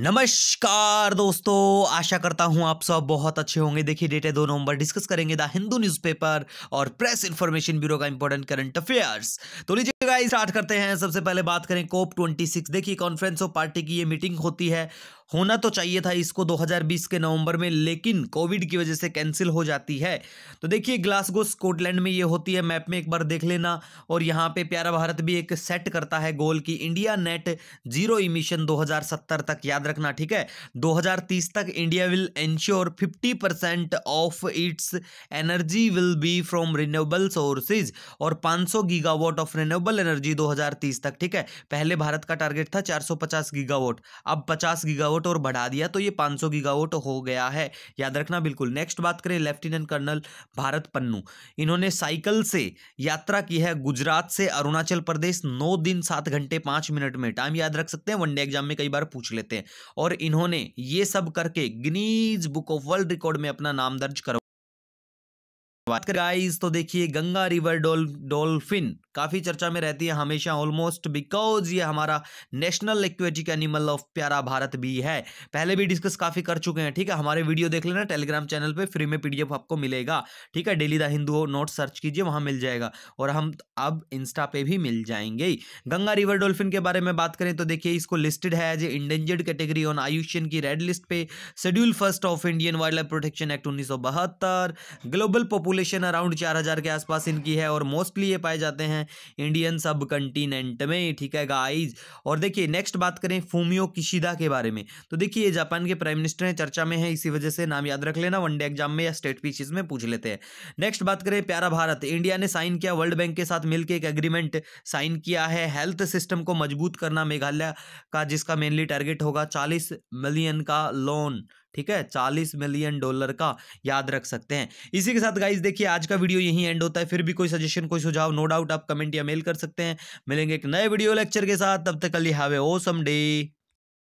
नमस्कार दोस्तों आशा करता हूं आप सब बहुत अच्छे होंगे देखिए डेटे दो नवंबर डिस्कस करेंगे द हिंदू न्यूज़पेपर और प्रेस इंफॉर्मेशन ब्यूरो का इंपॉर्टेंट करंट अफेयर्स तो लीजिए गाइस स्टार्ट करते हैं सबसे पहले बात करें कोप 26 देखिए कॉन्फ्रेंस ऑफ पार्टी की ये मीटिंग होती है होना तो चाहिए था इसको 2020 के नवंबर में लेकिन कोविड की वजह से कैंसिल हो जाती है तो देखिए ग्लासगो स्कॉटलैंड में ये होती है मैप में एक बार देख लेना और यहाँ पे प्यारा भारत भी एक सेट करता है गोल की इंडिया नेट जीरो इमिशन 2070 तक याद रखना ठीक है 2030 तक India will ensure 50 percent of its energy will be from renewable sources और पाँच gigawatt of renewable renewable energy 2030 तक ठीक है पहले भारत का टारगेट था 450 गीगावाट अब 50 गीगावाट और बढ़ा दिया तो ये 500 गीगावाट हो गया है याद रखना बिल्कुल नेक्स्ट बात करें लेफ्टिनेंट कर्नल भारत पन्नू इन्होंने साइकिल से यात्रा की है गुजरात से अरुणाचल प्रदेश नौ दिन सात घंटे पांच मिनट में टाइम याद रख सकते हैं वनडे एग्जाम में कई बार पूछ लेते हैं और इन्होंने ये सब करके Guinness book of world record में अपना नाम दर्ज करो बात कर गाइस तो देखिए गंगा रिवर डॉल्फिन काफ़ी चर्चा में रहती है हमेशा ऑलमोस्ट बिकॉज ये हमारा नेशनल एक्वेटिक एनिमल ऑफ प्यारा भारत भी है पहले भी डिस्कस काफ़ी कर चुके हैं ठीक है हमारे वीडियो देख लेना टेलीग्राम चैनल पर फ्री में पीडीएफ आपको मिलेगा ठीक है daily the Hindu note search कीजिए वहाँ मिल जाएगा और हम अब इंस्टा पे भी मिल जाएंगे गंगा रिवर डोल्फिन के बारे में बात करें तो देखिए इसको लिस्टेड है as a endangered category on IUCN की रेड लिस्ट पे schedule first of Indian wildlife protection act उन्नीस ग्लोबल पॉपुलेशन अराउंड चार के आसपास इनकी है और मोस्टली ये पाए जाते हैं इंडियन सब कंटिनेंट में ठीक है गाइज और देखिए नेक्स्ट बात करें फूमियो किशिदा के बारे में तो देखिए ये जापान के प्राइम मिनिस्टर हैं चर्चा में है इसी वजह से नाम याद रख लेना वनडे एग्जाम में या स्टेट पीसीज में पूछ लेते हैं नेक्स्ट बात करें प्यारा भारत इंडिया ने साइन किया वर्ल्ड बैंक के साथ मिलकर एक एग्रीमेंट साइन किया है हेल्थ सिस्टम को मजबूत करना मेघालय का जिसका मेनली टारगेट होगा चालीस मिलियन का लोन ठीक है चालीस मिलियन डॉलर का याद रख सकते हैं इसी के साथ गाइज देखिए आज का वीडियो यही एंड होता है फिर भी कोई सजेशन कोई सुझाव नो डाउट आप कमेंट या मेल कर सकते हैं मिलेंगे एक नए वीडियो लेक्चर के साथ तब तक Ali have a awesome day